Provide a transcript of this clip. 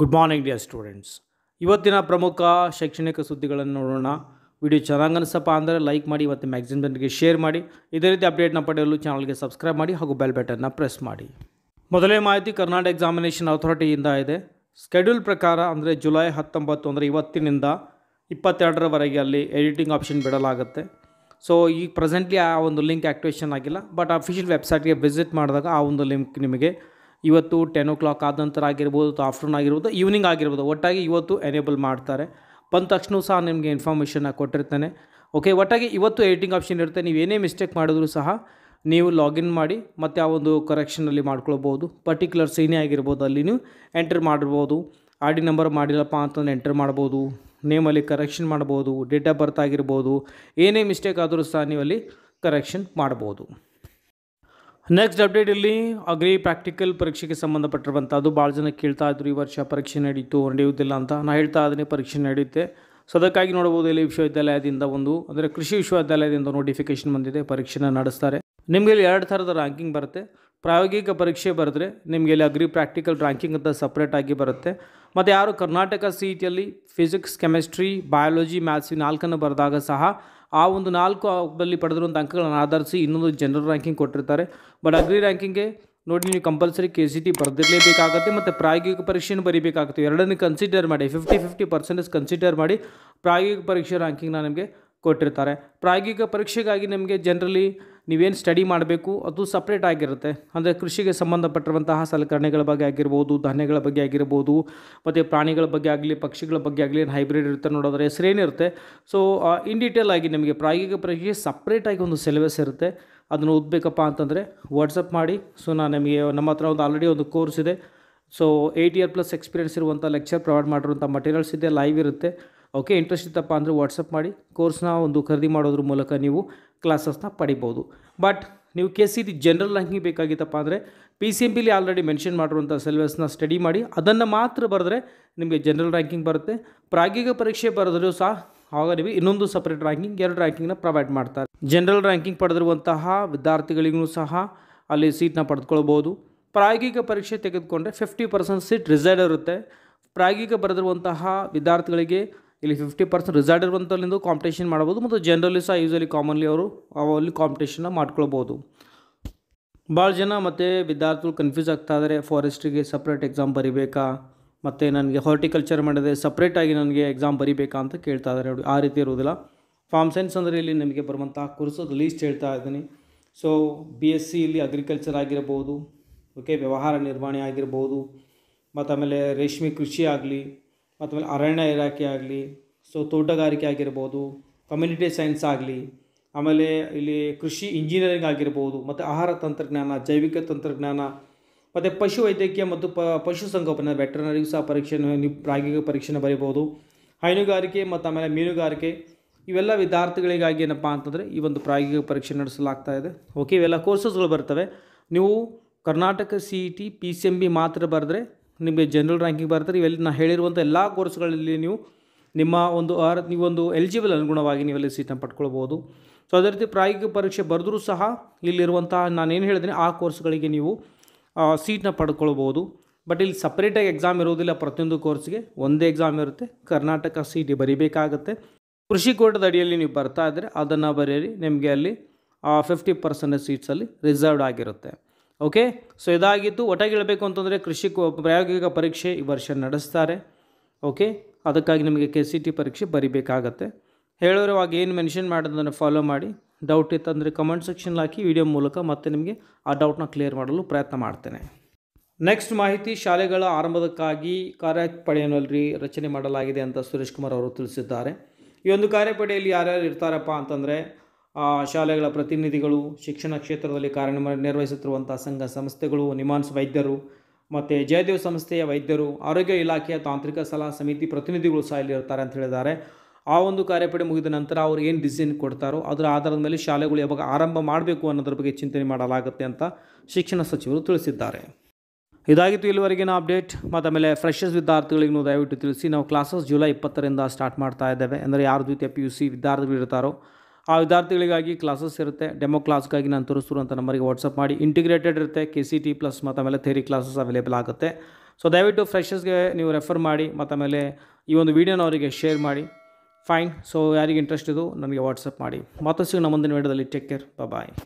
good morning dear students ಇವತ್ತಿನ ಪ್ರಮುಖ ಶೈಕ್ಷಣಿಕ ಸುದ್ದಿಗಳನ್ನು ನೋಡೋಣ ವಿಡಿಯೋ ಚೆನ್ನಾಗಿ ಅನಿಸಪ್ಪ ಅಂದರೆ ಲೈಕ್ ಮಾಡಿ ಮತ್ತು ಮ್ಯಾಗ್ಝಿನ್ ಜನರಿಗೆ ಶೇರ್ ಮಾಡಿ ಇದೇ ರೀತಿ ಅಪ್ಡೇಟ್ನ ಪಡೆಯಲು ಚಾನಲ್ಗೆ ಸಬ್ಸ್ಕ್ರೈಬ್ ಮಾಡಿ ಹಾಗೂ ಬೆಲ್ ಬಟನ್ನ ಪ್ರೆಸ್ ಮಾಡಿ ಮೊದಲೇ ಮಾಹಿತಿ ಕರ್ನಾಟಕ ಎಕ್ಸಾಮಿನೇಷನ್ ಅಥಾರಿಟಿಯಿಂದ ಇದೆ ಸ್ಕೆಡ್ಯೂಲ್ ಪ್ರಕಾರ ಅಂದರೆ ಜುಲೈ ಹತ್ತೊಂಬತ್ತು ಅಂದರೆ ಇವತ್ತಿನಿಂದ ಇಪ್ಪತ್ತೆರಡರವರೆಗೆ ಅಲ್ಲಿ ಎಡಿಟಿಂಗ್ ಆಪ್ಷನ್ ಬಿಡಲಾಗುತ್ತೆ ಸೊ ಈಗ ಪ್ರೆಸೆಂಟ್ಲಿ ಆ ಒಂದು ಲಿಂಕ್ ಆ್ಯಕ್ಟಿವೇಷನ್ ಆಗಿಲ್ಲ ಬಟ್ ಅಫಿಷಿಯಲ್ ವೆಬ್ಸೈಟ್ಗೆ ವಿಸಿಟ್ ಮಾಡಿದಾಗ ಆ ಒಂದು ಲಿಂಕ್ ನಿಮಗೆ ಇವತ್ತು ಟೆನ್ ಓ ಕ್ಲಾಕ್ ಆದ ನಂತರ ಆಗಿರ್ಬೋದು ಅಥವಾ ಆಫ್ಟರ್ನೂನ್ ಆಗಿರ್ಬೋದು ಈವ್ನಿಂಗ್ ಆಗಿರ್ಬೋದು ಒಟ್ಟಾಗಿ ಇವತ್ತು ಎನೇಬಲ್ ಮಾಡ್ತಾರೆ ಬಂದ ತಕ್ಷಣ ಸಹ ನಿಮಗೆ ಇನ್ಫಾರ್ಮೇಷನ್ನ ಕೊಟ್ಟಿರ್ತಾನೆ ಓಕೆ ಒಟ್ಟಾಗಿ ಇವತ್ತು ಎಡಿಟಿಂಗ್ ಆಪ್ಷನ್ ಇರುತ್ತೆ ನೀವು ಏನೇ ಮಿಸ್ಟೇಕ್ ಮಾಡಿದ್ರು ಸಹ ನೀವು ಲಾಗಿನ್ ಮಾಡಿ ಮತ್ತು ಆ ಒಂದು ಕರೆಕ್ಷನಲ್ಲಿ ಮಾಡ್ಕೊಳ್ಬೋದು ಪರ್ಟಿಕ್ಯುಲರ್ ಸೀನೇ ಆಗಿರ್ಬೋದು ಅಲ್ಲಿ ನೀವು ಎಂಟರ್ ಮಾಡಿರ್ಬೋದು ಆರ್ ಡಿ ನಂಬರ್ ಮಾಡಿಲ್ಲಪ್ಪ ಅಂತಂದು ಎಂಟರ್ ಮಾಡ್ಬೋದು ನೇಮಲ್ಲಿ ಕರೆಕ್ಷನ್ ಮಾಡ್ಬೋದು ಡೇಟ್ ಆಫ್ ಬರ್ತ್ ಆಗಿರ್ಬೋದು ಏನೇ ಮಿಸ್ಟೇಕ್ ಆದರೂ ಸಹ ನೀವಲ್ಲಿ ಕರೆಕ್ಷನ್ ಮಾಡ್ಬೋದು ನೆಕ್ಸ್ಟ್ ಅಪ್ಡೇಟ್ ಇಲ್ಲಿ ಅಗ್ರಿ ಪ್ರಾಕ್ಟಿಕಲ್ ಪರೀಕ್ಷೆಗೆ ಅದು ಭಾಳ ಜನ ಕೇಳ್ತಾ ಇದ್ರು ಈ ವರ್ಷ ಪರೀಕ್ಷೆ ನಡೀತು ನಡೆಯುವುದಿಲ್ಲ ಅಂತ ನಾನು ಹೇಳ್ತಾ ಇದ್ದೀನಿ ಪರೀಕ್ಷೆ ನಡೆಯುತ್ತೆ ಸೊ ಅದಕ್ಕಾಗಿ ನೋಡಬಹುದು ಇಲ್ಲಿ ವಿಶ್ವವಿದ್ಯಾಲಯದಿಂದ ಒಂದು ಅಂದರೆ ಕೃಷಿ ವಿಶ್ವವಿದ್ಯಾಲಯದಿಂದ ನೋಟಿಫಿಕೇಶನ್ ಬಂದಿದೆ ಪರೀಕ್ಷೆನ ನಡೆಸ್ತಾರೆ ನಿಮಗೆ ಇಲ್ಲಿ ಎರಡು ಥರದ ರ್ಯಾಂಕಿಂಗ್ ಬರುತ್ತೆ ಪ್ರಾಯೋಗಿಕ ಪರೀಕ್ಷೆ ಬರೆದ್ರೆ ನಿಮಗೆ ಇಲ್ಲಿ ಅಗ್ರಿ ಪ್ರಾಕ್ಟಿಕಲ್ ರ್ಯಾಂಕಿಂಗ್ ಅಂತ ಸಪ್ರೇಟಾಗಿ ಬರುತ್ತೆ ಮತ್ತು ಯಾರು Karnataka C E physics chemistry biology maths ನಾಲ್ಕನ್ನು ಬರೆದಾಗ ಸಹ ಆ ಒಂದು ನಾಲ್ಕು ಬಲ್ಲಿ ಪಡೆದಿರುವಂಥ ಅಂಕಗಳನ್ನು ಆಧರಿಸಿ ಇನ್ನೊಂದು ಜನರಲ್ ರ್ಯಾಂಕಿಂಗ್ ಕೊಟ್ಟಿರ್ತಾರೆ ಬಟ್ ಅಗ್ರಿ ರ್ಯಾಂಕಿಂಗ್ಗೆ ನೋಡಿ ನೀವು ಕಂಪಲ್ಸರಿ ಕೆ ಸಿ ಟಿ ಬರೆದಿರಲೇಬೇಕಾಗುತ್ತೆ ಮತ್ತು ಪ್ರಾಯೋಗಿಕ ಪರೀಕ್ಷೆಯನ್ನು ಬರೀಬೇಕಾಗುತ್ತೆ ಎರಡನ್ನು ಕನ್ಸಿಡರ್ ಮಾಡಿ ಫಿಫ್ಟಿ ಫಿಫ್ಟಿ ಪರ್ಸೆಂಟೇಜ್ ಕನ್ಸಿಡರ್ ಮಾಡಿ ಪ್ರಾಯೋಗಿಕ ಪರೀಕ್ಷೆ ರ್ಯಾಂಕಿಂಗ್ನ ನಿಮಗೆ ಕೊಟ್ಟಿರ್ತಾರೆ ಪ್ರಾಯೋಗಿಕ ಪರೀಕ್ಷೆಗಾಗಿ ನಿಮಗೆ ಜನರಲಿ ನೀವೇನು ಸ್ಟಡಿ ಮಾಡಬೇಕು ಅದು ಸಪ್ರೇಟ್ ಆಗಿರುತ್ತೆ ಅಂದರೆ ಕೃಷಿಗೆ ಸಂಬಂಧಪಟ್ಟಿರುವಂತಹ ಸಲಕರಣೆಗಳ ಬಗ್ಗೆ ಆಗಿರ್ಬೋದು ಧಾನ್ಯಗಳ ಬಗ್ಗೆ ಆಗಿರ್ಬೋದು ಮತ್ತು ಪ್ರಾಣಿಗಳ ಬಗ್ಗೆ ಆಗಲಿ ಪಕ್ಷಿಗಳ ಬಗ್ಗೆ ಆಗಲಿ ಏನು ಹೈಬ್ರಿಡ್ ಇರುತ್ತೆ ನೋಡೋದ್ರೆ ಹೆಸರೇನಿರುತ್ತೆ ಸೊ ಇನ್ ಡೀಟೇಲ್ ಆಗಿ ನಿಮಗೆ ಪ್ರಾಯೋಗಿಕ ಪರೀಕ್ಷೆಗೆ ಸಪ್ರೇಟಾಗಿ ಒಂದು ಸಿಲೆಬಸ್ ಇರುತ್ತೆ ಅದನ್ನು ಓದಬೇಕಪ್ಪ ಅಂತಂದರೆ ವಾಟ್ಸಪ್ ಮಾಡಿ ಸೊ ನಾನು ನಿಮಗೆ ನಮ್ಮ ಹತ್ರ ಒಂದು ಆಲ್ರೆಡಿ ಒಂದು ಕೋರ್ಸ್ ಇದೆ so eight year plus experience ಇರುವಂಥ ಲೆಕ್ಚರ್ ಪ್ರೊವೈಡ್ ಮಾಡಿರುವಂಥ ಮಟೀರಿಯಲ್ಸ್ ಇದೆ ಲೈವ್ ಇರುತ್ತೆ ಓಕೆ ಇಂಟ್ರೆಸ್ಟ್ ಇತ್ತಪ್ಪ ಅಂದರೆ ವಾಟ್ಸಪ್ ಮಾಡಿ ಕೋರ್ಸ್ನ ಒಂದು ಖರೀದಿ ಮಾಡೋದ್ರ ಮೂಲಕ ನೀವು ಕ್ಲಾಸಸ್ನ ಪಡಿಬೋದು ಬಟ್ ನೀವು K C D general ranking ಬೇಕಾಗಿತ್ತಪ್ಪ ಅಂದರೆ ಪಿ ಸಿ ಎಂ ಪಿಲಿ ಆಲ್ರೆಡಿ ಮೆನ್ಷನ್ ಮಾಡಿರುವಂಥ ಸಿಲೆಬಸ್ನ ಸ್ಟಡಿ ಮಾಡಿ ಅದನ್ನು ಮಾತ್ರ ಬರೆದ್ರೆ ನಿಮಗೆ ಜನರಲ್ ರ್ಯಾಂಕಿಂಗ್ ಬರುತ್ತೆ ಪ್ರಾಯೋಗಿಕ ಪರೀಕ್ಷೆ ಬರೆದರೂ ಸಹ ಆವಾಗ ನೀವು ಇನ್ನೊಂದು ಸಪ್ರೇಟ್ ರ್ಯಾಂಕಿಂಗ್ ಎರಡು ರ್ಯಾಂಕಿಂಗ್ನ ಪ್ರೊವೈಡ್ ಮಾಡ್ತಾರೆ ಜನರಲ್ ರ್ಯಾಂಕಿಂಗ್ ಪಡೆದಿರುವಂತಹ ವಿದ್ಯಾರ್ಥಿಗಳಿಗೂ ಸಹ ಅಲ್ಲಿ ಸೀಟ್ನ ಪಡೆದುಕೊಳ್ಬೋದು ಪ್ರಾಯೋಗಿಕ ಪರೀಕ್ಷೆ ತೆಗೆದುಕೊಂಡ್ರೆ ಫಿಫ್ಟಿ ಪರ್ಸೆಂಟ್ ಸೀಟ್ ರಿಸೈಡ್ ಇರುತ್ತೆ ಪ್ರಾಯೋಗಿಕ ಬರೆದಿರುವಂತಹ ವಿದ್ಯಾರ್ಥಿಗಳಿಗೆ ಇಲ್ಲಿ ಫಿಫ್ಟಿ ಪರ್ಸೆಂಟ್ ರಿಸಲ್ಟ್ ಇರುವಂಥಲ್ಲಿಂದು ಕಾಂಪಿಟೇಷನ್ ಮಾಡ್ಬೋದು ಮತ್ತು ಜನರಲಿ ಸಹ ಯೂಸಲಿ ಕಾಮನ್ಲಿ ಅವರು ಅವಲ್ಲಿ ಕಾಂಪಿಟೇಷನ್ನ ಮಾಡ್ಕೊಳ್ಬೋದು ಭಾಳ ಜನ ಮತ್ತು ವಿದ್ಯಾರ್ಥಿಗಳು ಕನ್ಫ್ಯೂಸ್ ಆಗ್ತಾ ಇದ್ದಾರೆ ಫಾರೆಸ್ಟ್ರಿಗೆ ಸಪ್ರೇಟ್ ಎಕ್ಸಾಮ್ ಬರಿಬೇಕಾ ಮತ್ತು ನನಗೆ ಹಾರ್ಟಿಕಲ್ಚರ್ ಮಾಡಿದೆ ಸಪ್ರೇಟಾಗಿ ನನಗೆ ಎಕ್ಸಾಮ್ ಬರಿಬೇಕಾ ಅಂತ ಕೇಳ್ತಾ ಇದ್ದಾರೆ ನೋಡಿ ಆ ರೀತಿ ಇರುವುದಿಲ್ಲ ಫಾರ್ಮ್ ಸೈನ್ಸ್ ಅಂದರೆ ಇಲ್ಲಿ ನಿಮಗೆ ಬರುವಂಥ ಕುರ್ಸು ಲೀಸ್ಟ್ ಹೇಳ್ತಾ ಇದ್ದೀನಿ ಸೊ ಬಿ ಎಸ್ ಸಿ ಇಲ್ಲಿ ಅಗ್ರಿಕಲ್ಚರ್ ಆಗಿರ್ಬೋದು ಓಕೆ ವ್ಯವಹಾರ ನಿರ್ವಹಣೆ ಆಗಿರ್ಬೋದು ಮತ್ತು ಆಮೇಲೆ ರೇಷ್ಮೆ ಕೃಷಿ ಆಗಲಿ ಮತ್ತು ಆಮೇಲೆ ಅರಣ್ಯ ಇಲಾಖೆ ಆಗಲಿ ಸೊ ತೋಟಗಾರಿಕೆ ಆಗಿರ್ಬೋದು ಕಮ್ಯುನಿಟಿ ಸೈನ್ಸ್ ಆಗಲಿ ಆಮೇಲೆ ಇಲ್ಲಿ ಕೃಷಿ ಇಂಜಿನಿಯರಿಂಗ್ ಆಗಿರ್ಬೋದು ಮತ್ತು ಆಹಾರ ತಂತ್ರಜ್ಞಾನ ಜೈವಿಕ ತಂತ್ರಜ್ಞಾನ ಮತ್ತು ಪಶು ವೈದ್ಯಕೀಯ ಮತ್ತು ಪ ಪಶು ಸಂಗೋಪನೆ ವೆಟ್ರನರಿಗೂ ಸಹ ಪರೀಕ್ಷೆ ಪ್ರಾಯೋಗಿಕ ಪರೀಕ್ಷೆನ ಬರೀಬೋದು ಹೈನುಗಾರಿಕೆ ಮತ್ತು ಆಮೇಲೆ ಮೀನುಗಾರಿಕೆ ಇವೆಲ್ಲ ವಿದ್ಯಾರ್ಥಿಗಳಿಗಾಗಿ ಏನಪ್ಪ ಅಂತಂದರೆ ಈ ಒಂದು ಪ್ರಾಯೋಗಿಕ ಪರೀಕ್ಷೆ ನಡೆಸಲಾಗ್ತಾ ಇದೆ ಓಕೆ ಇವೆಲ್ಲ ಕೋರ್ಸಸ್ಗಳು ಬರ್ತವೆ ನೀವು Karnataka C E T P C M B ಮಾತ್ರ ಬರೆದ್ರೆ ನಿಮಗೆ ಜನರಲ್ ರ್ಯಾಂಕಿಂಗ್ ಬರ್ತಾರೆ ಇವೆಲ್ಲ ನಾನು ಹೇಳಿರುವಂಥ ಎಲ್ಲ ಕೋರ್ಸ್ಗಳಲ್ಲಿ ನೀವು ನಿಮ್ಮ ಒಂದು ಅರ್ ನೀವೊಂದು ಎಲಿಜಿಬಲ್ ಅನುಗುಣವಾಗಿ ನೀವೆಲ್ಲ ಸೀಟನ್ನು ಪಡ್ಕೊಳ್ಬೋದು ಸೊ ಅದೇ ರೀತಿ ಪ್ರಾಯೋಗಿಕ ಪರೀಕ್ಷೆ ಬರೆದರೂ ಸಹ ಇಲ್ಲಿರುವಂತಹ ಏನು ಹೇಳಿದ್ದೀನಿ ಆ ಕೋರ್ಸ್ಗಳಿಗೆ ನೀವು ಸೀಟನ್ನ ಪಡ್ಕೊಳ್ಬೋದು ಬಟ್ ಇಲ್ಲಿ ಸಪ್ರೇಟಾಗಿ ಎಕ್ಸಾಮ್ ಇರೋದಿಲ್ಲ ಪ್ರತಿಯೊಂದು ಕೋರ್ಸ್ಗೆ ಒಂದೇ ಎಕ್ಸಾಮ್ ಇರುತ್ತೆ ಕರ್ನಾಟಕ ಸಿ ಬರಿಬೇಕಾಗುತ್ತೆ ಬರೀಬೇಕಾಗತ್ತೆ ಕೃಷಿ ಕೋಟದ ಅಡಿಯಲ್ಲಿ ನೀವು ಬರ್ತಾ ಇದ್ದರೆ ಅದನ್ನು ಬರೀರಿ ನಿಮಗೆ ಅಲ್ಲಿ ಫಿಫ್ಟಿ ಪರ್ಸೆಂಟ್ ಸೀಟ್ಸಲ್ಲಿ ರಿಸರ್ವ್ಡ್ ಆಗಿರುತ್ತೆ ಓಕೆ ಸೊ ಇದಾಗಿತ್ತು ಒಟ್ಟಾಗಿ ಹೇಳಬೇಕು ಅಂತಂದರೆ ಕೃಷಿ ಪ್ರಾಯೋಗಿಕ ಪರೀಕ್ಷೆ ಈ ವರ್ಷ ನಡೆಸ್ತಾರೆ ಓಕೆ ಅದಕ್ಕಾಗಿ ನಿಮಗೆ ಕೆ ಸಿ ಟಿ ಪರೀಕ್ಷೆ ಬರಿಬೇಕಾಗತ್ತೆ ಅವಾಗ ಏನು ಮೆನ್ಷನ್ ಮಾಡೋದನ್ನು ಫಾಲೋ ಮಾಡಿ ಡೌಟ್ ಇತ್ತಂದರೆ ಕಮೆಂಟ್ ಸೆಕ್ಷನ್ ಹಾಕಿ ವಿಡಿಯೋ ಮೂಲಕ ಮತ್ತೆ ನಿಮಗೆ ಆ ಡೌಟ್ನ ಕ್ಲಿಯರ್ ಮಾಡಲು ಪ್ರಯತ್ನ ಮಾಡ್ತೇನೆ ನೆಕ್ಸ್ಟ್ ಮಾಹಿತಿ ಶಾಲೆಗಳ ಆರಂಭದಕ್ಕಾಗಿ ಕಾರ್ಯಪಡೆಯನ್ನು ರಚನೆ ಮಾಡಲಾಗಿದೆ ಅಂತ ಸುರೇಶ್ ಕುಮಾರ್ ಅವರು ತಿಳಿಸಿದ್ದಾರೆ ಈ ಒಂದು ಕಾರ್ಯಪಡೆಯಲ್ಲಿ ಯಾರ್ಯಾರು ಇರ್ತಾರಪ್ಪ ಅಂತಂದರೆ ಶಾಲೆಗಳ ಪ್ರತಿನಿಧಿಗಳು ಶಿಕ್ಷಣ ಕ್ಷೇತ್ರದಲ್ಲಿ ಕಾರ್ಯ ನಿರ್ವಹಿಸುತ್ತಿರುವಂಥ ಸಂಘ ಸಂಸ್ಥೆಗಳು ನಿಮಾನ್ಸ್ ವೈದ್ಯರು ಮತ್ತು ಜಯದೇವ್ ಸಂಸ್ಥೆಯ ವೈದ್ಯರು ಆರೋಗ್ಯ ಇಲಾಖೆಯ ತಾಂತ್ರಿಕ ಸಲಹಾ ಸಮಿತಿ ಪ್ರತಿನಿಧಿಗಳು ಸಹ ಇಲ್ಲಿರ್ತಾರೆ ಅಂತ ಹೇಳಿದ್ದಾರೆ ಆ ಒಂದು ಕಾರ್ಯಪಡೆ ಮುಗಿದ ನಂತರ ಅವರು ಏನು ಡಿಸೈನ್ ಕೊಡ್ತಾರೋ ಅದರ ಆಧಾರದ ಮೇಲೆ ಶಾಲೆಗಳು ಯಾವಾಗ ಆರಂಭ ಮಾಡಬೇಕು ಅನ್ನೋದ್ರ ಬಗ್ಗೆ ಚಿಂತನೆ ಮಾಡಲಾಗುತ್ತೆ ಅಂತ ಶಿಕ್ಷಣ ಸಚಿವರು ತಿಳಿಸಿದ್ದಾರೆ ಇದಾಗಿತ್ತು ಇಲ್ಲಿವರೆಗಿನ ಅಪ್ಡೇಟ್ ಮತ್ತು ಆಮೇಲೆ ವಿದ್ಯಾರ್ಥಿಗಳಿಗೆ ವಿದ್ಯಾರ್ಥಿಗಳಿಗೂ ದಯವಿಟ್ಟು ತಿಳಿಸಿ ನಾವು ಕ್ಲಾಸಸ್ ಜುಲೈ ಇಪ್ಪತ್ತರಿಂದ ಸ್ಟಾರ್ಟ್ ಮಾಡ್ತಾ ಇದ್ದೇವೆ ಅಂದರೆ ಯಾರು ದ್ವಿತೀಯ ಪಿ ಯು ಸಿ ವಿದ್ಯಾರ್ಥಿಗಳು ಇರ್ತಾರೋ ಆ ವಿದ್ಯಾರ್ಥಿಗಳಿಗಾಗಿ ಕ್ಲಾಸಸ್ ಇರುತ್ತೆ ಡೆಮೋ ಕ್ಲಾಸ್ಗಾಗಿ ನಾನು ತೋರಿಸ್ರು ಅಂತ ನಂಬರ್ಗೆ ವಾಟ್ಸಪ್ ಮಾಡಿ ಇಂಟಿಗ್ರೇಟೆಡ್ ಇರುತ್ತೆ ಕೆ ಸಿ ಟಿ ಪ್ಲಸ್ ಮತ್ತು ಆಮೇಲೆ ಥೇರಿ ಕ್ಲಾಸಸ್ ಅವೈಲೇಬಲ್ ಆಗುತ್ತೆ ಸೊ ದಯವಿಟ್ಟು ಫ್ರೆಷರ್ಸ್ಗೆ ನೀವು ರೆಫರ್ ಮಾಡಿ ಮತ್ತು ಆಮೇಲೆ ಈ ಒಂದು ವೀಡಿಯೋನ ಅವರಿಗೆ ಶೇರ್ ಮಾಡಿ ಫೈನ್ ಸೊ ಯಾರಿಗೆ ಇಂಟ್ರೆಸ್ಟ್ ಇದು ನನಗೆ ವಾಟ್ಸಪ್ ಮಾಡಿ ಮತ್ತಷ್ಟು ಮುಂದಿನ ವಿಡಿಯೋದಲ್ಲಿ ಟೇಕ್ ಕೇರ್ ಬಾಯ್